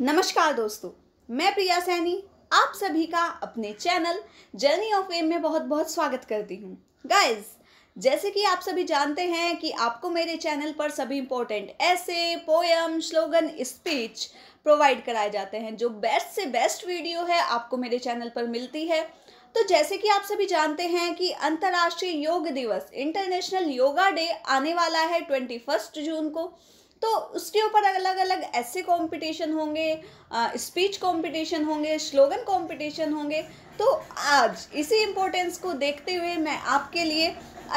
नमस्कार दोस्तों मैं प्रिया सैनी आप सभी का अपने चैनल जर्नी ऑफ एम में बहुत बहुत स्वागत करती हूँ गाइज जैसे कि आप सभी जानते हैं कि आपको मेरे चैनल पर सभी इम्पोर्टेंट ऐसे पोएम स्लोगन स्पीच प्रोवाइड कराए जाते हैं जो बेस्ट से बेस्ट वीडियो है आपको मेरे चैनल पर मिलती है तो जैसे कि आप सभी जानते हैं कि अंतर्राष्ट्रीय योग दिवस इंटरनेशनल योगा डे आने वाला है ट्वेंटी जून को तो उसके ऊपर अलग अलग ऐसे कंपटीशन होंगे स्पीच कंपटीशन होंगे स्लोगन कंपटीशन होंगे तो आज इसी इम्पोर्टेंस को देखते हुए मैं आपके लिए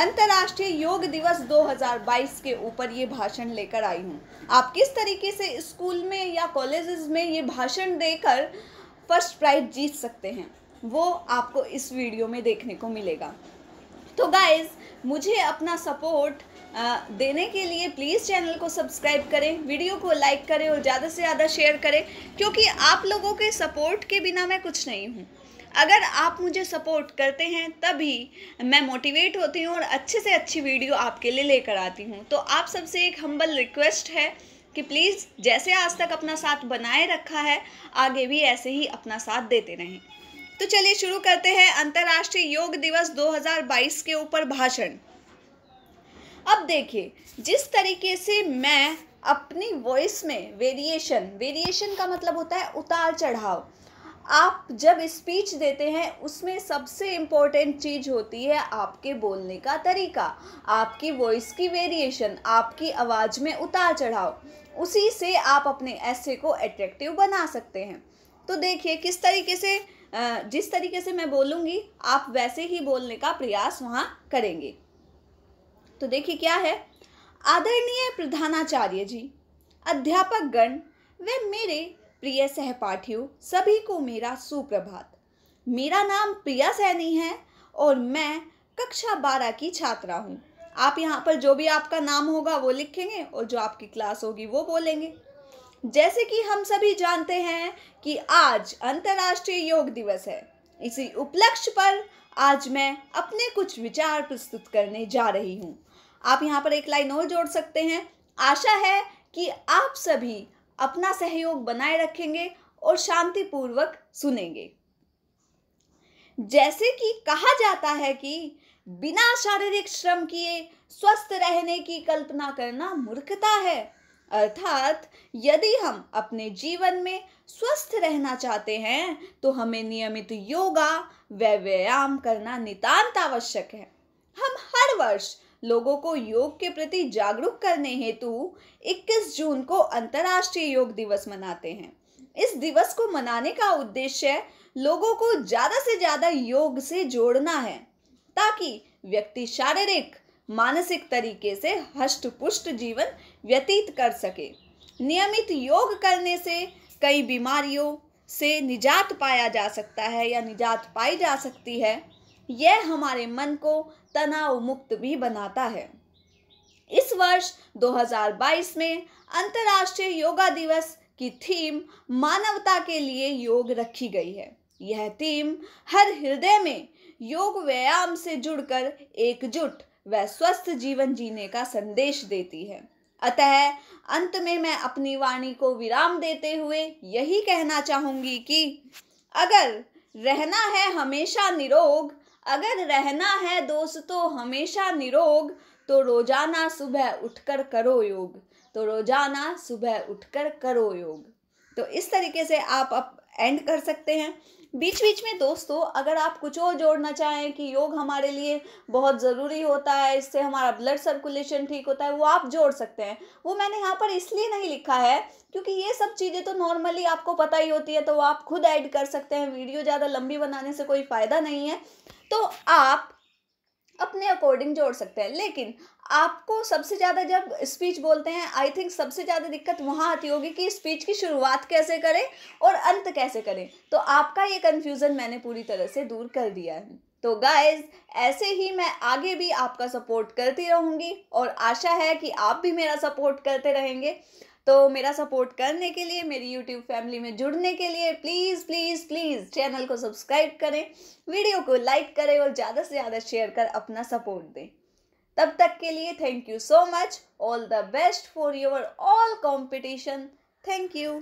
अंतर्राष्ट्रीय योग दिवस 2022 के ऊपर ये भाषण लेकर आई हूँ आप किस तरीके से स्कूल में या कॉलेजेस में ये भाषण देकर फर्स्ट प्राइज जीत सकते हैं वो आपको इस वीडियो में देखने को मिलेगा तो गाइज मुझे अपना सपोर्ट देने के लिए प्लीज़ चैनल को सब्सक्राइब करें वीडियो को लाइक करें और ज़्यादा से ज़्यादा शेयर करें क्योंकि आप लोगों के सपोर्ट के बिना मैं कुछ नहीं हूँ अगर आप मुझे सपोर्ट करते हैं तभी मैं मोटिवेट होती हूँ और अच्छे से अच्छी वीडियो आपके लिए लेकर आती हूँ तो आप सबसे एक हम्बल रिक्वेस्ट है कि प्लीज़ जैसे आज तक अपना साथ बनाए रखा है आगे भी ऐसे ही अपना साथ देते रहें तो चलिए शुरू करते हैं अंतर्राष्ट्रीय योग दिवस 2022 के ऊपर भाषण अब देखिए जिस तरीके से मैं अपनी वॉइस में वेरिएशन वेरिएशन का मतलब होता है उतार चढ़ाव आप जब स्पीच देते हैं उसमें सबसे इम्पोर्टेंट चीज़ होती है आपके बोलने का तरीका आपकी वॉइस की वेरिएशन आपकी आवाज़ में उतार चढ़ाव उसी से आप अपने ऐसे को एट्रैक्टिव बना सकते हैं तो देखिए किस तरीके से जिस तरीके से मैं बोलूँगी आप वैसे ही बोलने का प्रयास वहाँ करेंगे तो देखिए क्या है आदरणीय प्रधानाचार्य जी अध्यापक गण व मेरे प्रिय सहपाठियों सभी को मेरा सुप्रभात मेरा नाम प्रिया सैनी है और मैं कक्षा बारह की छात्रा हूँ आप यहाँ पर जो भी आपका नाम होगा वो लिखेंगे और जो आपकी क्लास होगी वो बोलेंगे जैसे कि हम सभी जानते हैं कि आज अंतर्राष्ट्रीय योग दिवस है इसी उपलक्ष्य पर आज मैं अपने कुछ विचार प्रस्तुत करने जा रही हूँ आप यहाँ पर एक लाइन और जोड़ सकते हैं आशा है कि आप सभी अपना सहयोग बनाए रखेंगे और शांतिपूर्वक सुनेंगे जैसे कि कहा जाता है कि बिना शारीरिक श्रम किए स्वस्थ रहने की कल्पना करना मूर्खता है अर्थात यदि हम अपने जीवन में स्वस्थ रहना चाहते हैं तो हमें नियमित योगा व्यायाम करना नितांत आवश्यक है हम हर वर्ष लोगों को योग के प्रति जागरूक करने हेतु 21 जून को अंतर्राष्ट्रीय योग दिवस मनाते हैं इस दिवस को मनाने का उद्देश्य लोगों को ज़्यादा से ज़्यादा योग से जोड़ना है ताकि व्यक्ति शारीरिक मानसिक तरीके से हष्ट पुष्ट जीवन व्यतीत कर सके नियमित योग करने से कई बीमारियों से निजात पाया जा सकता है या निजात पाई जा सकती है यह हमारे मन को तनाव मुक्त भी बनाता है इस वर्ष 2022 में अंतर्राष्ट्रीय योगा दिवस की थीम मानवता के लिए योग रखी गई है यह थीम हर हृदय में योग व्यायाम से जुड़कर एकजुट व स्वस्थ जीवन जीने का संदेश देती है अतः अंत में मैं अपनी वाणी को विराम देते हुए यही कहना चाहूंगी कि अगर रहना है हमेशा निरोग अगर रहना है दोस्तों तो हमेशा निरोग तो रोजाना सुबह उठकर करो योग तो रोजाना सुबह उठकर करो योग तो इस तरीके से आप अप एंड कर सकते हैं बीच बीच में दोस्तों अगर आप कुछ और जोड़ना चाहें कि योग हमारे लिए बहुत ज़रूरी होता है इससे हमारा ब्लड सर्कुलेशन ठीक होता है वो आप जोड़ सकते हैं वो मैंने यहाँ पर इसलिए नहीं लिखा है क्योंकि ये सब चीज़ें तो नॉर्मली आपको पता ही होती है तो आप खुद ऐड कर सकते हैं वीडियो ज़्यादा लंबी बनाने से कोई फ़ायदा नहीं है तो आप अपने अकॉर्डिंग जोड़ सकते हैं लेकिन आपको सबसे ज़्यादा जब स्पीच बोलते हैं आई थिंक सबसे ज़्यादा दिक्कत वहाँ आती होगी कि स्पीच की शुरुआत कैसे करें और अंत कैसे करें तो आपका ये कन्फ्यूज़न मैंने पूरी तरह से दूर कर दिया है तो गाइज ऐसे ही मैं आगे भी आपका सपोर्ट करती रहूँगी और आशा है कि आप भी मेरा सपोर्ट करते रहेंगे तो मेरा सपोर्ट करने के लिए मेरी यूट्यूब फैमिली में जुड़ने के लिए प्लीज़ प्लीज़ प्लीज़ चैनल को सब्सक्राइब करें वीडियो को लाइक करें और ज़्यादा से ज़्यादा शेयर कर अपना सपोर्ट दें तब तक के लिए thank you so much all the best for your all competition thank you